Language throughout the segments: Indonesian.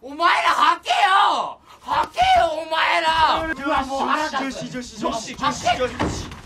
お前らはけよはけよお前ら女子女子女子女子女子女子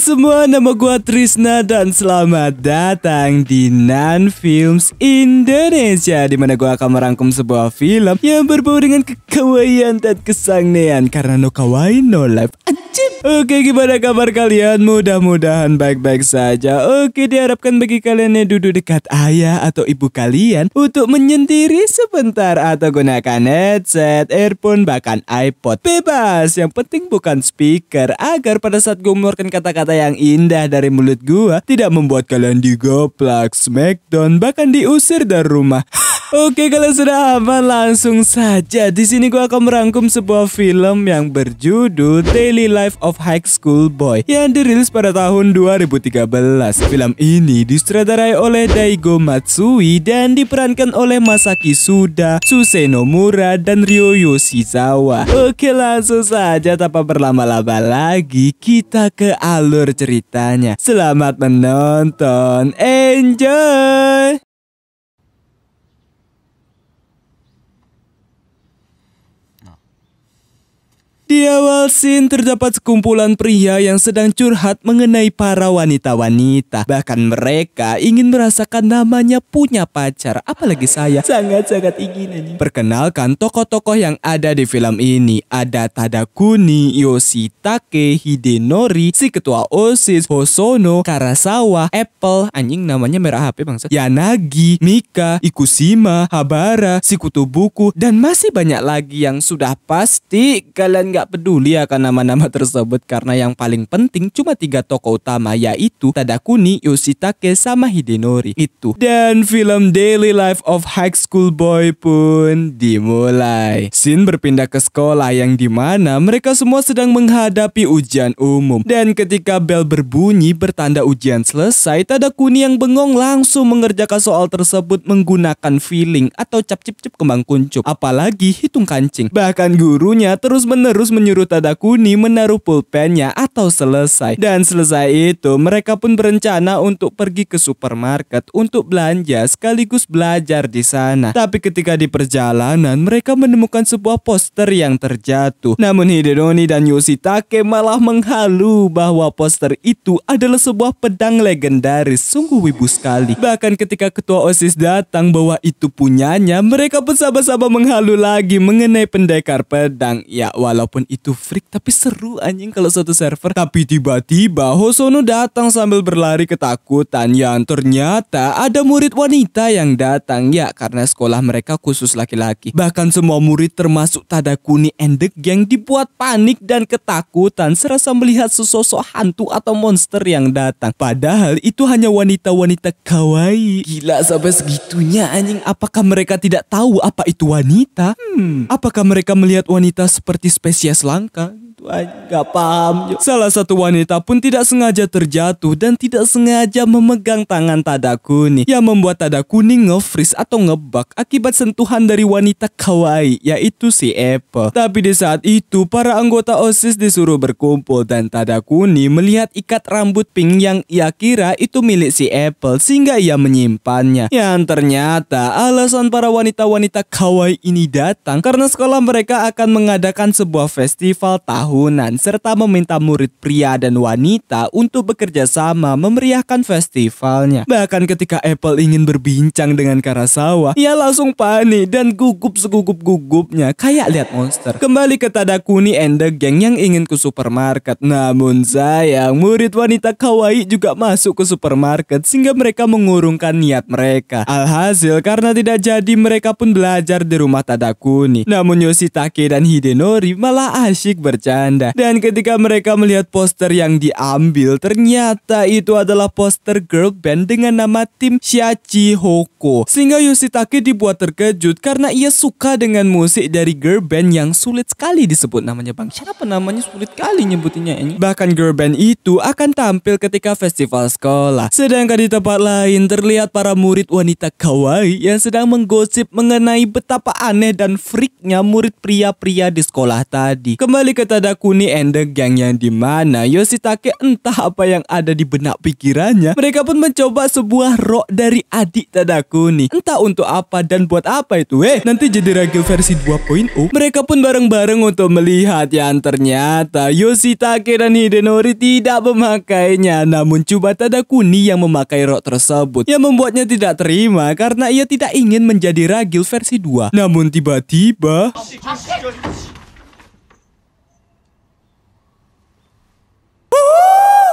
semua, nama gue Trisna dan selamat datang di Nan Films Indonesia di mana gue akan merangkum sebuah film yang berbau dengan kekawaian dan kesangnian karena no kawaii no life. Aja Oke gimana kabar kalian? Mudah-mudahan baik-baik saja. Oke diharapkan bagi kalian yang duduk dekat ayah atau ibu kalian untuk menyendiri sebentar atau gunakan headset, earphone, bahkan iPod. Bebas, yang penting bukan speaker agar pada saat gue mengeluarkan kata-kata yang indah dari mulut gue tidak membuat kalian digoplak, smackdown, bahkan diusir dari rumah. Oke kalau sudah aman langsung saja di sini gue akan merangkum sebuah film yang berjudul Daily Life of of High School Boy yang dirilis pada tahun 2013. Film ini disutradarai oleh Daigo Matsui dan diperankan oleh Masaki Suda, Suseno Susenomura, dan Ryo Yoshizawa. Oke langsung saja tanpa berlama-lama lagi kita ke alur ceritanya. Selamat menonton, enjoy! Di awal scene terdapat sekumpulan pria yang sedang curhat mengenai para wanita-wanita. Bahkan mereka ingin merasakan namanya punya pacar. Apalagi saya. Sangat-sangat ingin ini. Perkenalkan tokoh-tokoh yang ada di film ini. Ada Tadakuni, Yoshitake, Hidenori, si ketua OSIS, Hosono, Karasawa, Apple, anjing namanya merah HP bangsa, Yanagi, Mika, Ikusima, Habara, si kutu buku, dan masih banyak lagi yang sudah pasti kalian gak tidak peduli akan nama-nama tersebut karena yang paling penting cuma tiga tokoh utama yaitu Tadakuni, Yoshitake, sama Hidenori itu. Dan film Daily Life of High School Boy pun dimulai. Sin berpindah ke sekolah yang dimana mereka semua sedang menghadapi ujian umum. Dan ketika bel berbunyi bertanda ujian selesai, Tadakuni yang bengong langsung mengerjakan soal tersebut menggunakan feeling atau cap-cip-cip kembang kuncup. Apalagi hitung kancing. Bahkan gurunya terus menerus terus menyuruh Tadakuni menaruh pulpennya atau selesai. Dan selesai itu, mereka pun berencana untuk pergi ke supermarket untuk belanja sekaligus belajar di sana. Tapi ketika di perjalanan, mereka menemukan sebuah poster yang terjatuh. Namun Hidenoni dan Yoshitake malah menghalu bahwa poster itu adalah sebuah pedang legendaris, sungguh wibu sekali. Bahkan ketika ketua OSIS datang bahwa itu punyanya, mereka pun sama-sama menghalu lagi mengenai pendekar pedang. Ya, walaupun walaupun itu freak tapi seru anjing kalau satu server. Tapi tiba-tiba Hosono datang sambil berlari ketakutan. Ya ternyata ada murid wanita yang datang ya karena sekolah mereka khusus laki-laki. Bahkan semua murid termasuk Tadakuni and the gang dibuat panik dan ketakutan serasa melihat sesosok hantu atau monster yang datang. Padahal itu hanya wanita-wanita kawaii. Gila sampai segitunya anjing. Apakah mereka tidak tahu apa itu wanita? Hmm. Apakah mereka melihat wanita seperti spesial Asia Selangka Tuhan gak paham. Salah satu wanita pun tidak sengaja terjatuh dan tidak sengaja memegang tangan tada Tadakuni yang membuat Tadakuni nge-freeze atau ngebak akibat sentuhan dari wanita kawaii yaitu si Apple. Tapi di saat itu para anggota OSIS disuruh berkumpul dan tada Tadakuni melihat ikat rambut pink yang ia kira itu milik si Apple sehingga ia menyimpannya. Yang ternyata alasan para wanita-wanita kawaii ini datang karena sekolah mereka akan mengadakan sebuah festival tahun tahunan serta meminta murid pria dan wanita untuk bekerja sama memeriahkan festivalnya. Bahkan ketika Apple ingin berbincang dengan Karasawa, ia langsung panik dan gugup segugup-gugupnya kayak lihat monster. Kembali ke Tadakuni and the gang yang ingin ke supermarket. Namun sayang, murid wanita kawaii juga masuk ke supermarket sehingga mereka mengurungkan niat mereka. Alhasil karena tidak jadi mereka pun belajar di rumah Tadakuni. Namun Yoshitake dan Hidenori malah asyik bercanda bercanda. Dan ketika mereka melihat poster yang diambil, ternyata itu adalah poster girl band dengan nama tim Shiachi Hoko. Sehingga Yoshitake dibuat terkejut karena ia suka dengan musik dari girl band yang sulit sekali disebut namanya bang. Siapa namanya sulit sekali nyebutinnya ini? Bahkan girl band itu akan tampil ketika festival sekolah. Sedangkan di tempat lain terlihat para murid wanita kawaii yang sedang menggosip mengenai betapa aneh dan freaknya murid pria-pria di sekolah tadi. Kembali ke tadi Kuni and the yang di mana Yoshitake entah apa yang ada di benak pikirannya. Mereka pun mencoba sebuah rok dari adik Tadakuni. Entah untuk apa dan buat apa itu. Eh, nanti jadi ragil versi 2.0. Mereka pun bareng-bareng untuk melihat yang ternyata Yoshitake dan Hidenori tidak memakainya. Namun coba Tadakuni yang memakai rok tersebut. Yang membuatnya tidak terima karena ia tidak ingin menjadi ragil versi 2. Namun tiba-tiba...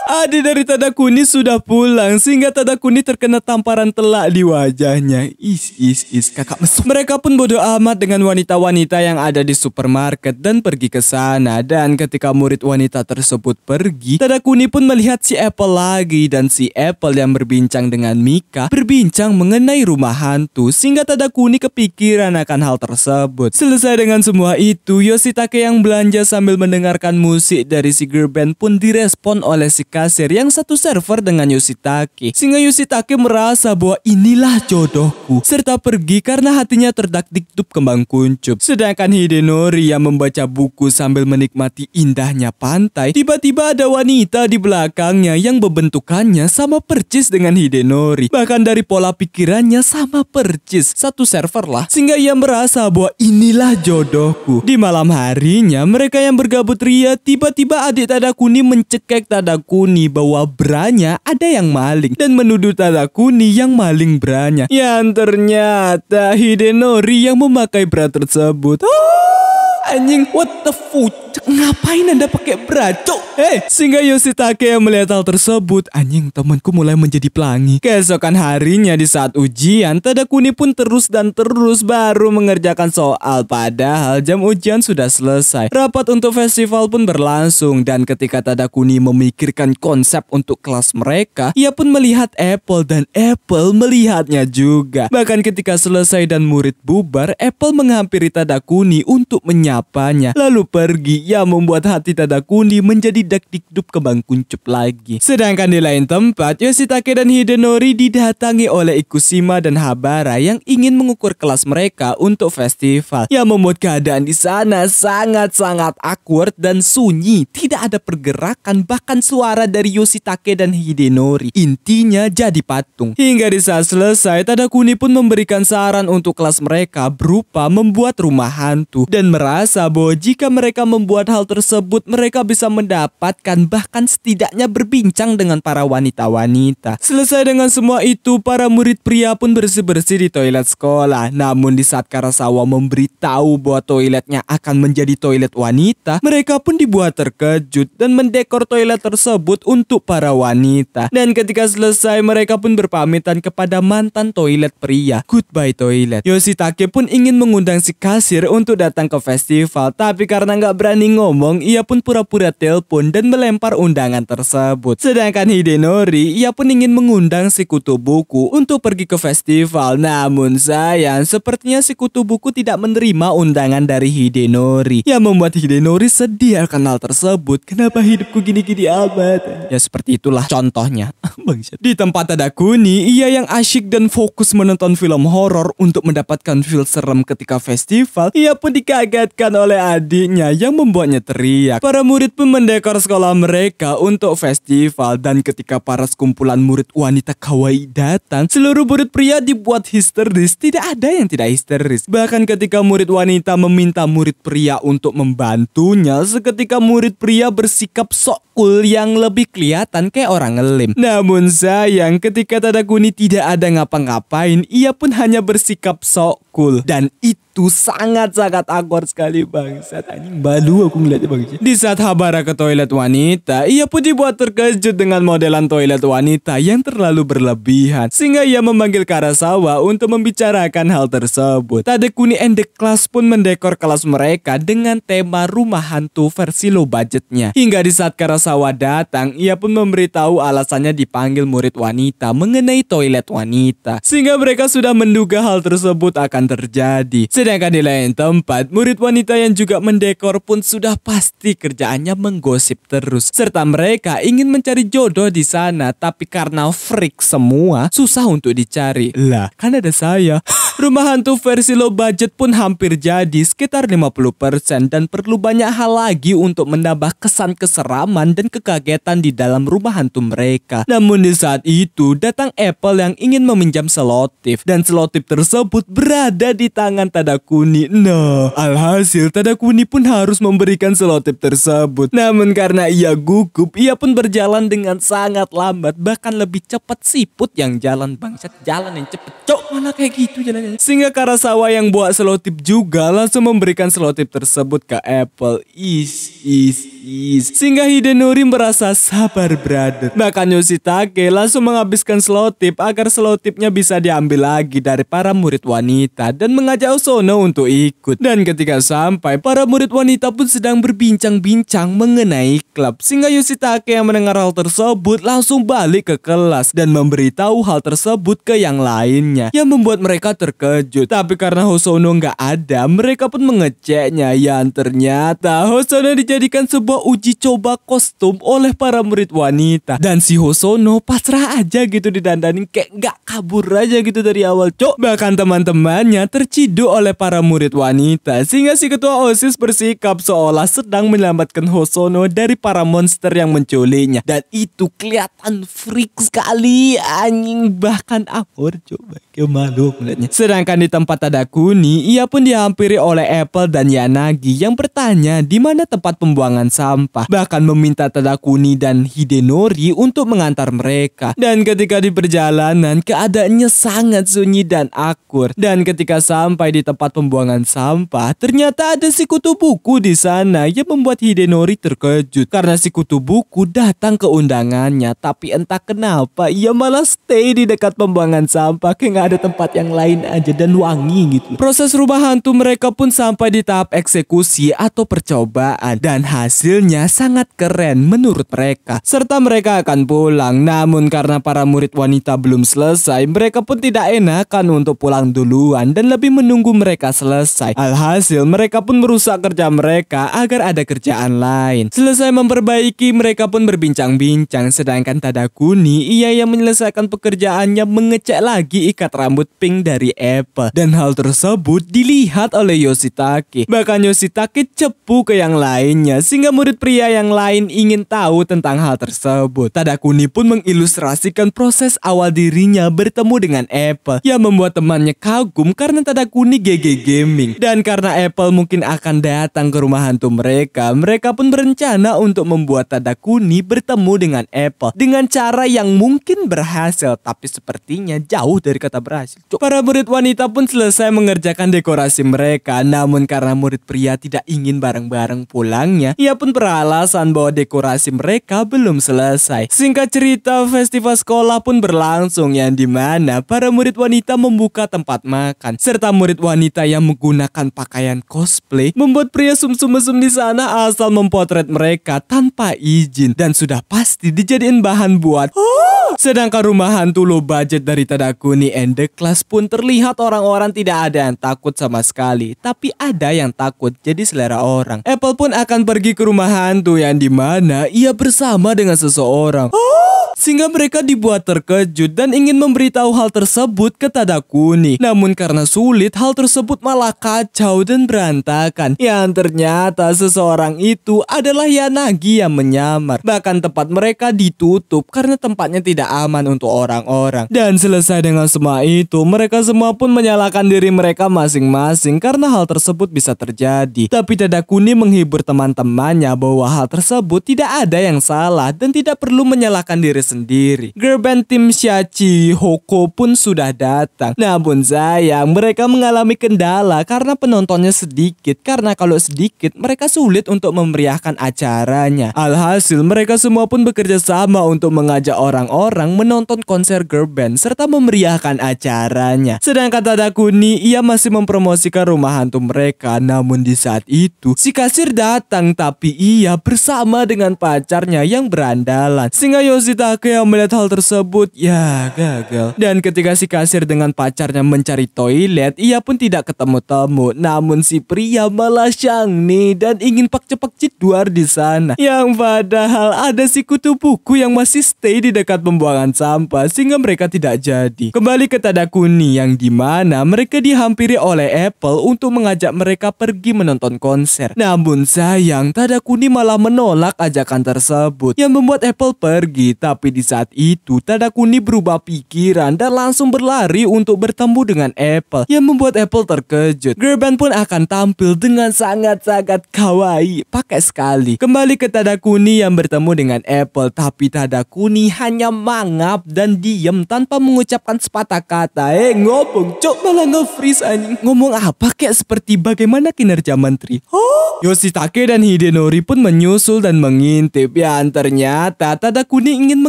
Adik dari Tada Kuni sudah pulang sehingga Tada Kuni terkena tamparan telak di wajahnya. Is, is, is, kakak mesum. Mereka pun bodoh amat dengan wanita-wanita yang ada di supermarket dan pergi ke sana. Dan ketika murid wanita tersebut pergi, Tada Kuni pun melihat si Apple lagi dan si Apple yang berbincang dengan Mika berbincang mengenai rumah hantu sehingga Tada Kuni kepikiran akan hal tersebut. Selesai dengan semua itu, Yoshitake yang belanja sambil mendengarkan musik dari si girl band pun direspon oleh si kasir yang satu server dengan Yoshitake. Sehingga Yoshitake merasa bahwa inilah jodohku serta pergi karena hatinya terdak-diktup kembang kuncup. Sedangkan Hidenori yang membaca buku sambil menikmati indahnya pantai, tiba-tiba ada wanita di belakangnya yang bebentukannya sama percis dengan Hidenori. Bahkan dari pola pikirannya sama percis, satu server lah. Sehingga ia merasa bahwa inilah jodohku. Di malam harinya, mereka yang bergabut ria tiba-tiba adik Tadakuni mencekek Tadakuni Kuni bahwa Branya ada yang maling dan menuduh Tata Kuni yang maling Branya. Yang ternyata Hidenori yang memakai bra tersebut. Ah, anjing, what the fuck? Ngapain anda pakai beracuk? Hei, eh, sehingga Yoshitake yang melihat hal tersebut, anjing temanku mulai menjadi pelangi. Keesokan harinya di saat ujian, Tadakuni pun terus dan terus baru mengerjakan soal. Padahal jam ujian sudah selesai. Rapat untuk festival pun berlangsung dan ketika Tadakuni memikirkan konsep untuk kelas mereka, ia pun melihat Apple dan Apple melihatnya juga. Bahkan ketika selesai dan murid bubar, Apple menghampiri Tadakuni untuk menyapanya, lalu pergi yang membuat hati Tadakuni menjadi dak-dikdup kembang kuncup lagi. Sedangkan di lain tempat, Yoshitake dan Hidenori didatangi oleh Ikushima dan Habara yang ingin mengukur kelas mereka untuk festival. Yang membuat keadaan di sana sangat-sangat awkward dan sunyi. Tidak ada pergerakan bahkan suara dari Yoshitake dan Hidenori. Intinya jadi patung. Hingga di saat selesai, Tadakuni pun memberikan saran untuk kelas mereka berupa membuat rumah hantu dan merasa bahwa jika mereka membuat membuat hal tersebut mereka bisa mendapatkan bahkan setidaknya berbincang dengan para wanita-wanita. Selesai dengan semua itu, para murid pria pun bersih-bersih di toilet sekolah. Namun di saat Karasawa memberitahu bahwa toiletnya akan menjadi toilet wanita, mereka pun dibuat terkejut dan mendekor toilet tersebut untuk para wanita. Dan ketika selesai, mereka pun berpamitan kepada mantan toilet pria. Goodbye toilet. Yoshitake pun ingin mengundang si kasir untuk datang ke festival, tapi karena nggak berani berani ngomong, ia pun pura-pura telepon dan melempar undangan tersebut. Sedangkan Hidenori, ia pun ingin mengundang si kutu buku untuk pergi ke festival. Namun sayang, sepertinya si kutu buku tidak menerima undangan dari Hidenori. Yang membuat Hidenori sedih akan hal tersebut. Kenapa hidupku gini-gini amat? Ya seperti itulah contohnya. Di tempat Tadakuni, ia yang asyik dan fokus menonton film horor untuk mendapatkan feel serem ketika festival, ia pun dikagetkan oleh adiknya yang membuatnya teriak. Ya. Para murid pun mendekor sekolah mereka untuk festival dan ketika para sekumpulan murid wanita kawaii datang, seluruh murid pria dibuat histeris. Tidak ada yang tidak histeris. Bahkan ketika murid wanita meminta murid pria untuk membantunya, seketika murid pria bersikap sok cool yang lebih kelihatan kayak orang ngelim. Namun sayang, ketika Tadakuni tidak ada ngapa-ngapain, ia pun hanya bersikap sok dipukul dan itu sangat-sangat awkward sekali bang. Saat anjing balu aku ngeliatnya bang. Di saat Habara ke toilet wanita, ia pun dibuat terkejut dengan modelan toilet wanita yang terlalu berlebihan. Sehingga ia memanggil Karasawa untuk membicarakan hal tersebut. Tadekuni and the class pun mendekor kelas mereka dengan tema rumah hantu versi low budgetnya. Hingga di saat Karasawa datang, ia pun memberitahu alasannya dipanggil murid wanita mengenai toilet wanita. Sehingga mereka sudah menduga hal tersebut akan terjadi. Sedangkan di lain tempat, murid wanita yang juga mendekor pun sudah pasti kerjaannya menggosip terus. Serta mereka ingin mencari jodoh di sana, tapi karena freak semua, susah untuk dicari. Lah, kan ada saya. Rumah hantu versi low budget pun hampir jadi, sekitar 50% dan perlu banyak hal lagi untuk menambah kesan keseraman dan kekagetan di dalam rumah hantu mereka. Namun di saat itu, datang Apple yang ingin meminjam selotip dan selotip tersebut berat ada di tangan Tadakuni. Nah, alhasil Tadakuni pun harus memberikan selotip tersebut. Namun karena ia gugup, ia pun berjalan dengan sangat lambat, bahkan lebih cepat siput yang jalan bangsat jalan yang cepet. Cok, mana kayak gitu jalannya. Sehingga Karasawa yang buat selotip juga langsung memberikan selotip tersebut ke Apple. Is, is, is. Sehingga Hidenuri merasa sabar brother. Bahkan Yoshitake langsung menghabiskan selotip agar selotipnya bisa diambil lagi dari para murid wanita wanita dan mengajak Sono untuk ikut. Dan ketika sampai, para murid wanita pun sedang berbincang-bincang mengenai klub. Sehingga Yoshitake yang mendengar hal tersebut langsung balik ke kelas dan memberitahu hal tersebut ke yang lainnya yang membuat mereka terkejut. Tapi karena Hosono nggak ada, mereka pun mengeceknya. Yang ternyata Hosono dijadikan sebuah uji coba kostum oleh para murid wanita. Dan si Hosono pasrah aja gitu didandanin kayak nggak kabur aja gitu dari awal cok. Bahkan teman-teman terciduk oleh para murid wanita sehingga si ketua OSIS bersikap seolah sedang menyelamatkan Hosono dari para monster yang menculiknya. Dan itu kelihatan freak sekali anjing bahkan aku coba. Ya malu melihatnya. Sedangkan di tempat ada Kuni, ia pun dihampiri oleh Apple dan Yanagi yang bertanya di mana tempat pembuangan sampah. Bahkan meminta Tadakuni dan Hidenori untuk mengantar mereka. Dan ketika di perjalanan, keadaannya sangat sunyi dan akur. Dan ketika sampai di tempat pembuangan sampah, ternyata ada si kutu buku di sana yang membuat Hidenori terkejut. Karena si kutu buku datang ke undangannya, tapi entah kenapa ia malah stay di dekat pembuangan sampah. Kayak ada tempat yang lain aja dan wangi gitu. Proses rubah hantu mereka pun sampai di tahap eksekusi atau percobaan dan hasilnya sangat keren menurut mereka. Serta mereka akan pulang namun karena para murid wanita belum selesai mereka pun tidak enakan untuk pulang duluan dan lebih menunggu mereka selesai. Alhasil mereka pun merusak kerja mereka agar ada kerjaan lain. Selesai memperbaiki mereka pun berbincang-bincang sedangkan Tadakuni ia yang menyelesaikan pekerjaannya mengecek lagi ikan rambut pink dari Apple. Dan hal tersebut dilihat oleh Yoshitake. Bahkan Yoshitake cepu ke yang lainnya sehingga murid pria yang lain ingin tahu tentang hal tersebut. Tadakuni pun mengilustrasikan proses awal dirinya bertemu dengan Apple yang membuat temannya kagum karena Tadakuni GG Gaming. Dan karena Apple mungkin akan datang ke rumah hantu mereka, mereka pun berencana untuk membuat Tadakuni bertemu dengan Apple dengan cara yang mungkin berhasil tapi sepertinya jauh dari kata ternyata berhasil. Cuk. Para murid wanita pun selesai mengerjakan dekorasi mereka, namun karena murid pria tidak ingin bareng-bareng pulangnya, ia pun beralasan bahwa dekorasi mereka belum selesai. Singkat cerita, festival sekolah pun berlangsung yang dimana para murid wanita membuka tempat makan, serta murid wanita yang menggunakan pakaian cosplay membuat pria sumsum-sum di sana asal mempotret mereka tanpa izin dan sudah pasti dijadiin bahan buat. Oh! Sedangkan rumah hantu lo budget dari Tadakuni and the class pun terlihat orang-orang tidak ada yang takut sama sekali, tapi ada yang takut jadi selera orang. Apple pun akan pergi ke rumah hantu yang dimana ia bersama dengan seseorang. Oh! sehingga mereka dibuat terkejut dan ingin memberitahu hal tersebut ke Tadakuni. Namun karena sulit, hal tersebut malah kacau dan berantakan. Yang ternyata seseorang itu adalah Yanagi yang menyamar. Bahkan tempat mereka ditutup karena tempatnya tidak aman untuk orang-orang. Dan selesai dengan semua itu, mereka semua pun menyalahkan diri mereka masing-masing karena hal tersebut bisa terjadi. Tapi Tadakuni menghibur teman-temannya bahwa hal tersebut tidak ada yang salah dan tidak perlu menyalahkan diri sendiri. Gerben tim Shachi Hoko pun sudah datang. Namun sayang, mereka mengalami kendala karena penontonnya sedikit. Karena kalau sedikit, mereka sulit untuk memeriahkan acaranya. Alhasil, mereka semua pun bekerja sama untuk mengajak orang-orang menonton konser Gerben serta memeriahkan acaranya. Sedangkan Tadakuni, ia masih mempromosikan rumah hantu mereka. Namun di saat itu, si kasir datang tapi ia bersama dengan pacarnya yang berandalan. Sehingga Yoshita Anaknya yang melihat hal tersebut ya gagal. Dan ketika si kasir dengan pacarnya mencari toilet, ia pun tidak ketemu temu. Namun si pria malah nih dan ingin pak cepak duar di sana. Yang padahal ada si kutu buku yang masih stay di dekat pembuangan sampah sehingga mereka tidak jadi. Kembali ke Tadakuni yang dimana mereka dihampiri oleh Apple untuk mengajak mereka pergi menonton konser. Namun sayang Tadakuni malah menolak ajakan tersebut yang membuat Apple pergi. Tapi tapi di saat itu, Tadakuni berubah pikiran dan langsung berlari untuk bertemu dengan Apple yang membuat Apple terkejut. Gerben pun akan tampil dengan sangat-sangat kawaii, pakai sekali. Kembali ke Tadakuni yang bertemu dengan Apple, tapi Tadakuni hanya mangap dan diam tanpa mengucapkan sepatah kata. Eh ngomong, cok malah nge-freeze anjing. Ngomong apa kayak seperti bagaimana kinerja menteri? Huh? Yoshitake dan Hidenori pun menyusul dan mengintip. Ya ternyata Tadakuni ingin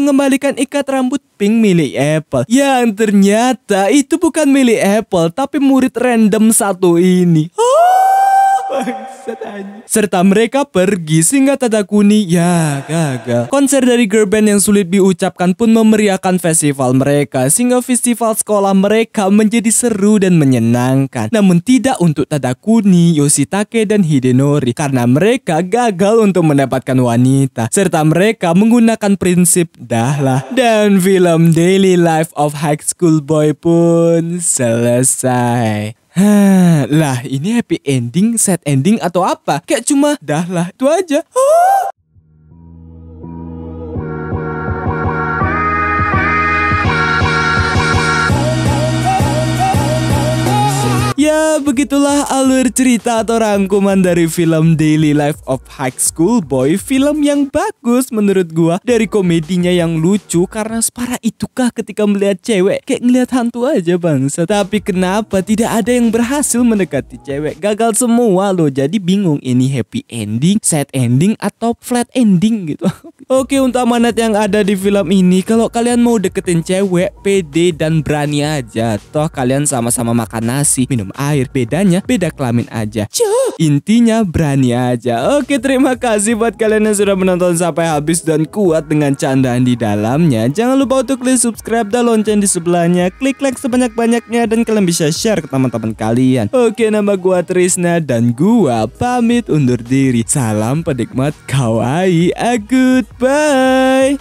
mengembalikan ikat rambut pink milik Apple. Yang ternyata itu bukan milik Apple, tapi murid random satu ini. Oh! bangsat Serta mereka pergi sehingga Tata Kuni ya gagal. Konser dari girl band yang sulit diucapkan pun memeriahkan festival mereka sehingga festival sekolah mereka menjadi seru dan menyenangkan. Namun tidak untuk Tata Kuni, Yoshitake dan Hidenori karena mereka gagal untuk mendapatkan wanita serta mereka menggunakan prinsip dahlah dan film Daily Life of High School Boy pun selesai. Hah, lah ini happy ending, sad ending atau apa? Kayak cuma dah lah itu aja. Ya, begitulah alur cerita atau rangkuman dari film Daily Life of High School Boy. Film yang bagus menurut gua dari komedinya yang lucu karena separah itukah ketika melihat cewek kayak ngelihat hantu aja bangsa. Tapi kenapa tidak ada yang berhasil mendekati cewek? Gagal semua loh. Jadi bingung ini happy ending, sad ending atau flat ending gitu. Oke untuk amanat yang ada di film ini Kalau kalian mau deketin cewek PD dan berani aja Toh kalian sama-sama makan nasi Minum air Bedanya beda kelamin aja Cuh. Intinya berani aja Oke terima kasih buat kalian yang sudah menonton sampai habis Dan kuat dengan candaan di dalamnya Jangan lupa untuk klik subscribe dan lonceng di sebelahnya Klik like sebanyak-banyaknya Dan kalian bisa share ke teman-teman kalian Oke nama gua Trisna dan gua pamit undur diri Salam penikmat kawaii agut Bye.